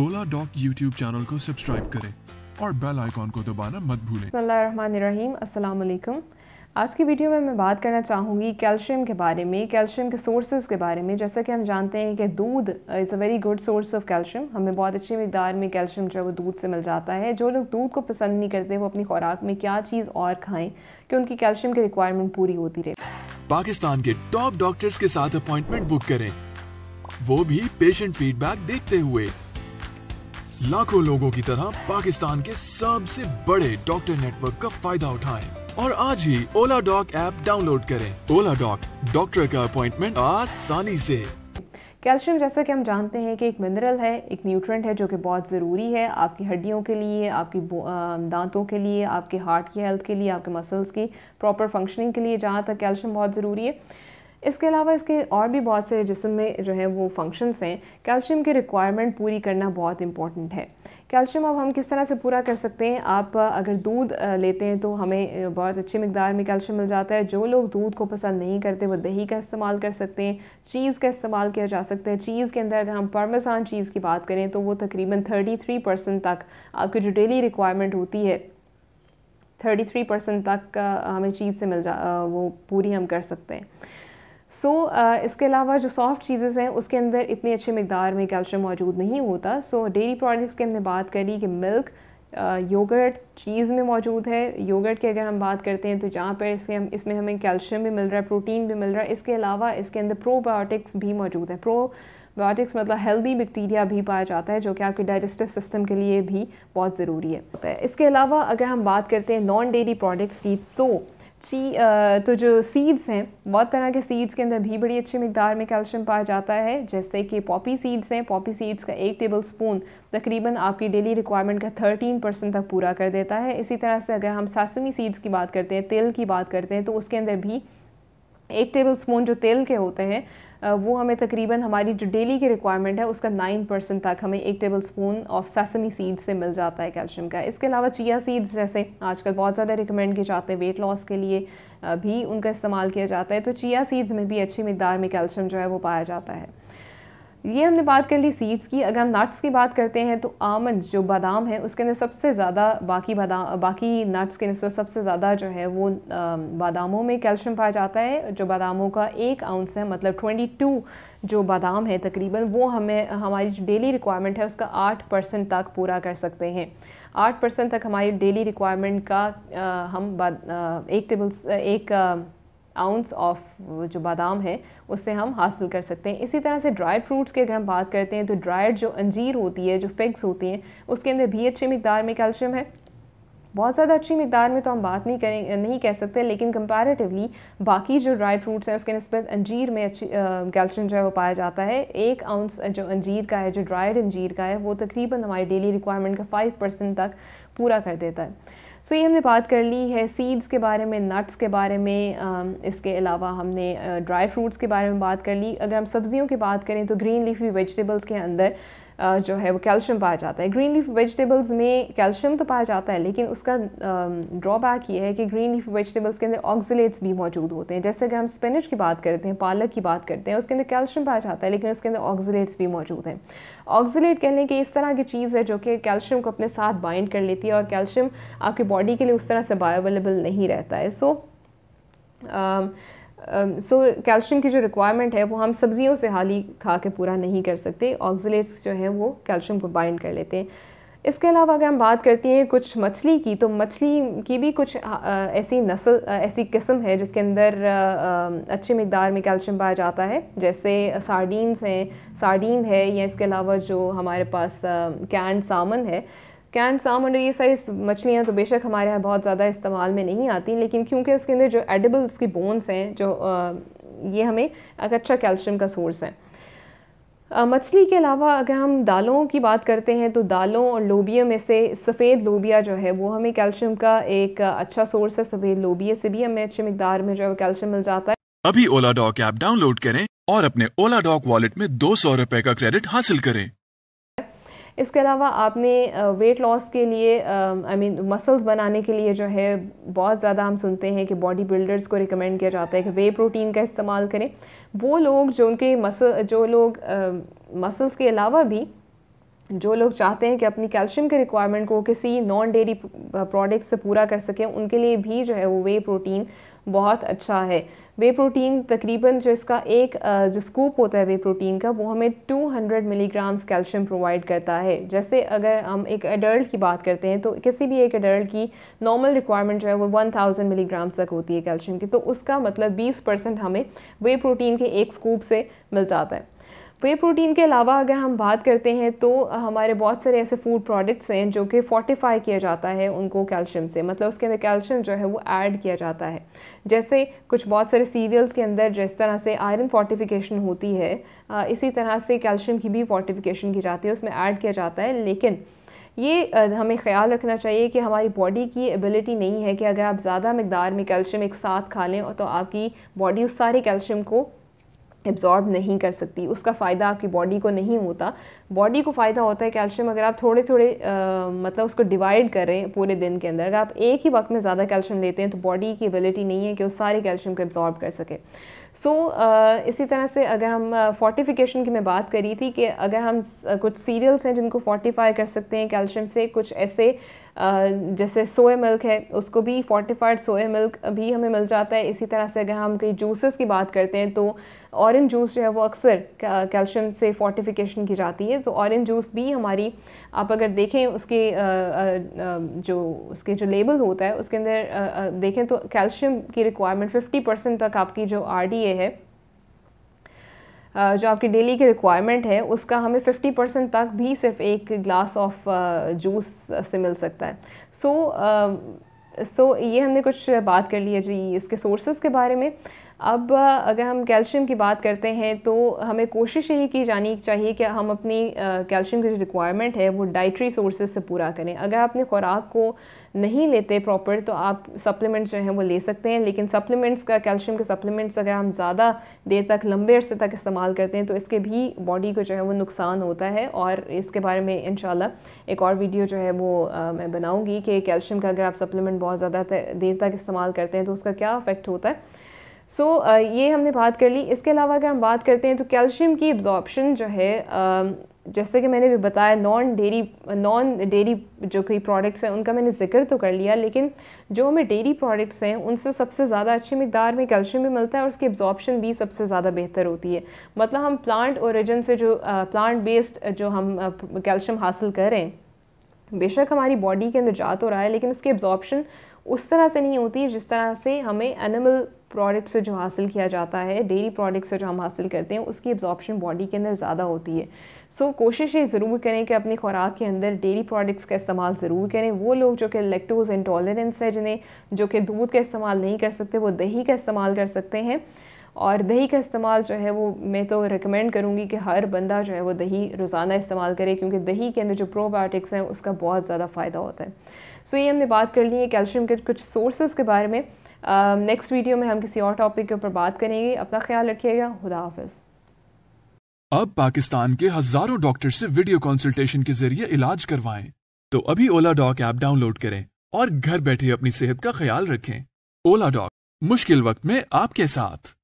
ओला Doc YouTube channel को subscribe करें और बेल आइकॉन को दबाना मत भूलें रहीम अस्सलाम वालेकुम आज की वीडियो में मैं बात करना चाहूँगी कैल्शियम के बारे में कैल्शियम के सोर्सेज के बारे में जैसा कि हम जानते हैं कि दूध is a very good source of calcium हमें बहुत अच्छी मकदार में कैल्शियम जो है वो दूध से मिल जाता है जो लोग दूध को पसंद नहीं करते वो अपनी खुराक में क्या चीज़ और खाएं कि उनकी कैल्शियम की रिक्वायरमेंट पूरी होती रहे पाकिस्तान के टॉप डॉक्टर्स के साथ अपॉइंटमेंट बुक करें वो भी पेशेंट फीडबैक देखते हुए लाखों लोगों की तरह पाकिस्तान के सबसे बड़े डॉक्टर नेटवर्क का फायदा उठाएं और आज ही ओला डॉक ऐप डाउनलोड करें ओला डॉक डॉक्टर का अपॉइंटमेंट आसानी से कैल्शियम जैसा कि हम जानते हैं कि एक मिनरल है एक न्यूट्रेंट है जो कि बहुत ज़रूरी है आपकी हड्डियों के लिए आपकी दांतों के लिए आपके हार्ट की हेल्थ के लिए आपके मसल्स की प्रॉपर फंक्शनिंग के लिए जहाँ तक कैल्शियम बहुत ज़रूरी है इसके अलावा इसके और भी बहुत से जिसम में जो है वो फंक्शंस हैं कैल्शियम की रिक्वायरमेंट पूरी करना बहुत इंपॉर्टेंट है कैल्शियम अब हम किस तरह से पूरा कर सकते हैं आप अगर दूध लेते हैं तो हमें बहुत अच्छी मकदार में कैल्शियम मिल जाता है जो लोग दूध को पसंद नहीं करते वो दही का इस्तेमाल कर सकते हैं चीज़ का इस्तेमाल किया जा सकता है चीज़ के अंदर अगर हम परमसान चीज़ की बात करें तो वो तकरीबन थर्टी परसेंट तक आपकी जो डेली रिक्वायरमेंट होती है 33 परसेंट तक हमें चीज़ से मिल जा वो पूरी हम कर सकते हैं सो so, uh, इसके अलावा जो सॉफ्ट चीज़ें हैं उसके अंदर इतनी अच्छी मकदार में कैल्शियम मौजूद नहीं होता सो डेरी प्रोडक्ट्स की हमने बात करी कि मिल्क योगर्ट चीज़ में मौजूद है योगर्ट की अगर हम बात करते हैं तो जहाँ पर इसके हम इसमें हमें कैल्शियम भी मिल रहा है प्रोटीन भी मिल रहा है इसके अलावा इसके अंदर प्रोबायोटिक्स भी मौजूद है प्रोबायोटिक्स मतलब हेल्दी बैक्टीरिया भी पाया जाता है जो कि आपके डाइजेस्टिव सिस्टम के लिए भी बहुत ज़रूरी है इसके अलावा अगर हम बात करते हैं नॉन डेयरी प्रोडक्ट्स की तो ची तो जो सीड्स हैं बहुत तरह के सीड्स के अंदर भी बड़ी अच्छी मकदार में कैल्शियम पाया जाता है जैसे कि पॉपी सीड्स हैं पॉपी सीड्स का एक टेबल स्पून तकरीबन आपकी डेली रिक्वायरमेंट का थर्टीन परसेंट तक पूरा कर देता है इसी तरह से अगर हम सासमी सीड्स की बात करते हैं तेल की बात करते हैं तो उसके अंदर भी एक टेबल स्पून जो तेल के होते हैं वो हमें तकरीबन हमारी जो डेली की रिक्वायरमेंट है उसका नाइन परसेंट तक हमें एक tablespoon of sesame seeds से मिल जाता है कैल्शियम का इसके अलावा चिया सीड्स जैसे आजकल बहुत ज़्यादा रिकमेंड किए जाते हैं वेट लॉस के लिए भी उनका इस्तेमाल किया जाता है तो चिया सीड्स में भी अच्छी मकदार में कैल्शियम जो है वो पाया जाता है ये हमने बात कर ली सीड्स की अगर हम नट्स की बात करते हैं तो आमंड जो बादाम है उसके अंदर सबसे ज़्यादा बाकी बादाम बाकी नट्स के नस्बत सबसे ज़्यादा जो है वो बादामों में कैल्शियम पाया जाता है जो बादामों का एक आउंस है मतलब ट्वेंटी टू जो बादाम है तकरीबन वो हमें हमारी जो डेली रिक्वायरमेंट है उसका आठ परसेंट तक पूरा कर सकते हैं आठ परसेंट तक हमारी डेली रिक्वायरमेंट का आ, हम आ, एक टेबल एक आ, आउंस ऑफ जो बादाम है उससे हम हासिल कर सकते हैं इसी तरह से ड्राई फ्रूट्स की अगर हम बात करते हैं तो ड्राइड जो अंजीर होती है जो फिग्स होती हैं उसके अंदर भी अच्छी मकदार में कैल्शियम है बहुत ज़्यादा अच्छी मकदार में तो हम बात नहीं करें नहीं कह सकते लेकिन कंपैरेटिवली बाकी जो ड्राई फ्रूट्स हैं उसके नस्बत अंजीर में अच्छी कैल्शियम जो है वो पाया जाता है एक आउंस जो अंजीर का है जो ड्राइड अंजीर का है वो तकरीबन हमारी डेली रिक्वायरमेंट का फाइव परसेंट तक पूरा कर देता है सो so, ये हमने बात कर ली है सीड्स के बारे में नट्स के बारे में इसके अलावा हमने ड्राई फ्रूट्स के बारे में बात कर ली अगर हम सब्जियों की बात करें तो ग्रीन लीफी वेजिटेबल्स के अंदर जो है वो कैल्शियम पाया जाता है ग्रीन लीफ वेजिटेबल्स में कैल्शियम तो पाया जाता है लेकिन उसका ड्रॉबैक ये है कि ग्रीन लीफ वेजिटेबल्स के अंदर ऑक्जिलेट्स भी मौजूद होते हैं जैसे अगर हम स्पेनिज की बात करते हैं पालक की बात करते हैं उसके अंदर कैल्शियम पाया जाता है लेकिन उसके अंदर ऑक्जिलेट्स भी मौजूद हैं ऑक्सीट कहने की इस तरह की चीज़ है जो कि कैल्शियम को अपने साथ बाइंड कर लेती है और कैल्शियम आपकी बॉडी के लिए उस तरह से बायोअवेलेबल नहीं रहता है so so, so uh, calcium so, की जो रिक्वायरमेंट है वो हम सब्जियों से हाल ही खा के पूरा नहीं कर सकते ऑक्जिलेट्स जो हैं वो कैल्शियम को बाइंड कर लेते हैं इसके अलावा अगर हम बात करते हैं कुछ मछली की तो मछली की भी कुछ ऐसी नस्ल ऐसी किस्म है जिसके अंदर अच्छी मकदार में कैल्शियम पाया जाता है जैसे सार्डीन्स हैं सार्डीन है या इसके अलावा जो हमारे पास कैंड सामन है कैंट सामन तो ये साइज मछलियाँ तो बेशक हमारे यहाँ बहुत ज़्यादा इस्तेमाल में नहीं आती लेकिन क्योंकि उसके अंदर जो एडिबल उसकी बोन्स हैं जो आ, ये हमें एक अच्छा कैल्शियम का सोर्स है मछली के अलावा अगर हम दालों की बात करते हैं तो दालों और लोबिया में से सफ़ेद लोबिया जो है वो हमें कैल्शियम का एक अच्छा सोर्स है सफ़ेद लोबिया से भी हमें अच्छी मकदार में जो है कैल्शियम मिल जाता है अभी ओला डॉक ऐप डाउनलोड करें और अपने ओला डॉक वॉलेट में दो सौ रुपए का क्रेडिट हासिल करें इसके अलावा आपने वेट लॉस के लिए आई मीन मसल्स बनाने के लिए जो है बहुत ज़्यादा हम सुनते हैं कि बॉडी बिल्डर्स को रिकमेंड किया जाता है कि वे प्रोटीन का इस्तेमाल करें वो लोग जो उनके मसल जो लोग मसल्स के अलावा भी जो लोग चाहते हैं कि अपनी कैल्शियम के रिक्वायरमेंट को किसी नॉन डेयरी प्रोडक्ट से पूरा कर सकें उनके लिए भी जो है वो वे प्रोटीन बहुत अच्छा है वे प्रोटीन तकरीबन जो इसका एक जो स्कूप होता है वे प्रोटीन का वो हमें 200 मिलीग्राम्स कैल्शियम प्रोवाइड करता है जैसे अगर हम एक एडल्ट की बात करते हैं तो किसी भी एक एडल्ट की नॉर्मल रिक्वायरमेंट जो है वो 1000 मिलीग्राम तक होती है कैल्शियम की तो उसका मतलब 20 परसेंट हमें वे प्रोटीन के एक स्कूप से मिल जाता है वे तो प्रोटीन के अलावा अगर हम बात करते हैं तो हमारे बहुत सारे ऐसे फूड प्रोडक्ट्स हैं जो कि फोर्टिफाई किया जाता है उनको कैल्शियम से मतलब उसके अंदर कैल्शियम जो है वो ऐड किया जाता है जैसे कुछ बहुत सारे सीरियल्स के अंदर जिस तरह से आयरन फोर्टिफिकेशन होती है इसी तरह से कैल्शियम की भी फोर्टिफिकेशन की जाती है उसमें ऐड किया जाता है लेकिन ये हमें ख्याल रखना चाहिए कि हमारी बॉडी की एबिलिटी नहीं है कि अगर आप ज़्यादा मकदार में कैल्शियम एक साथ खा लें तो आपकी बॉडी उस सारे कैल्शियम को एब्ज़ॉर्ब नहीं कर सकती उसका फ़ायदा आपकी बॉडी को नहीं होता बॉडी को फ़ायदा होता है कैल्शियम अगर आप थोड़े थोड़े आ, मतलब उसको डिवाइड करें पूरे दिन के अंदर अगर आप एक ही वक्त में ज़्यादा कैल्शियम लेते हैं तो बॉडी की एबिलिटी नहीं है कि वो सारे कैल्शियम को एब्ज़ॉर्ब कर सके सो so, uh, इसी तरह से अगर हम फोर्टिफिकेशन uh, की मैं बात करी थी कि अगर हम uh, कुछ सीरियल्स हैं जिनको फोर्टिफाई कर सकते हैं कैल्शियम से कुछ ऐसे uh, जैसे सोए मिल्क है उसको भी फोर्टिफाइड सोए मिल्क भी हमें मिल जाता है इसी तरह से अगर हम कई जूसेस की बात करते हैं तो ऑरेंज जूस जो है वो अक्सर कैल्शियम uh, से फोर्टिफिकेशन की जाती है तो ऑरेंज जूस भी हमारी आप अगर देखें उसके uh, um, जो उसके जो लेबल होता है उसके अंदर देखें तो कैल्शियम की रिक्वायरमेंट 50 परसेंट तक आपकी जो आर डी ये है जो आपकी डेली की रिक्वायरमेंट है उसका हमें 50 परसेंट तक भी सिर्फ एक ग्लास ऑफ जूस से मिल सकता है so so, so uh, so ये हमने कुछ बात कर ली है जी इसके सोर्सेज के बारे में अब अगर हम कैल्शियम की बात करते हैं तो हमें कोशिश यही की जानी चाहिए कि हम अपनी कैल्शियम की जो रिक्वायरमेंट है वो डाइट्री सोर्सेज से पूरा करें अगर आपने खुराक को नहीं लेते प्रॉपर तो आप सप्लीमेंट्स जो हैं वो ले सकते हैं लेकिन सप्लीमेंट्स का कैल्शियम के सप्लीमेंट्स अगर हम ज़्यादा देर तक लंबे अरसे तक इस्तेमाल करते हैं तो इसके भी बॉडी को जो है वो नुकसान होता है और इसके बारे में इन एक और वीडियो जो है वो आ, मैं बनाऊँगी कि कैल्शियम का अगर आप सप्लीमेंट बहुत ज़्यादा देर तक इस्तेमाल करते हैं तो उसका क्या अफेक्ट होता है सो so, uh, ये हमने बात कर ली इसके अलावा अगर हम बात करते हैं तो कैल्शियम की एब्जॉर्बशन जो है जैसे कि मैंने भी बताया नॉन डेरी नॉन डेरी जो कई प्रोडक्ट्स हैं उनका मैंने जिक्र तो कर लिया लेकिन जो हमें डेरी प्रोडक्ट्स हैं उनसे सबसे ज़्यादा अच्छी मकदार में कैल्शियम भी मिलता है और उसकी एब्जॉर्बशन भी सबसे ज़्यादा बेहतर होती है मतलब हम प्लांट ओरिजिन से जो प्लांट बेस्ड जो हम कैल्शियम हासिल करें बेशक हमारी बॉडी के अंदर जा तो रहा है लेकिन उसकी एब्जॉर्बशन उस तरह से नहीं होती जिस तरह से हमें एनिमल प्रोडक्ट से जो हासिल किया जाता है डेयरी प्रोडक्ट से जो हम हासिल करते हैं उसकी एब्जॉर्प्शन बॉडी के अंदर ज़्यादा होती है सो so, कोशिश ये ज़रूर करें कि अपनी खुराक के अंदर डेयरी प्रोडक्ट्स का इस्तेमाल ज़रूर करें वो लोग जो कि लेक्टोज इंटॉलरेंस है जिन्हें जो कि दूध का इस्तेमाल नहीं कर सकते वो दही का इस्तेमाल कर सकते हैं और दही का इस्तेमाल जो है वो मैं तो रिकमेंड करूँगी कि हर बंदा जो है वो दही रोज़ाना इस्तेमाल करे क्योंकि दही के अंदर जो प्रोबायोटिक्स हैं उसका बहुत ज़्यादा फ़ायदा होता है सो so, ये हमने बात कर ली है कैल्शियम के कुछ सोर्सेज के बारे में नेक्स्ट uh, वीडियो में हम किसी और टॉपिक के ऊपर बात करेंगे अपना ख्याल रखिएगा खुदा हाफिज़ अब पाकिस्तान के हजारों डॉक्टर से वीडियो कंसल्टेशन के जरिए इलाज करवाएं तो अभी ओला डॉक ऐप डाउनलोड करें और घर बैठे अपनी सेहत का ख्याल रखें ओला डॉक मुश्किल वक्त में आपके साथ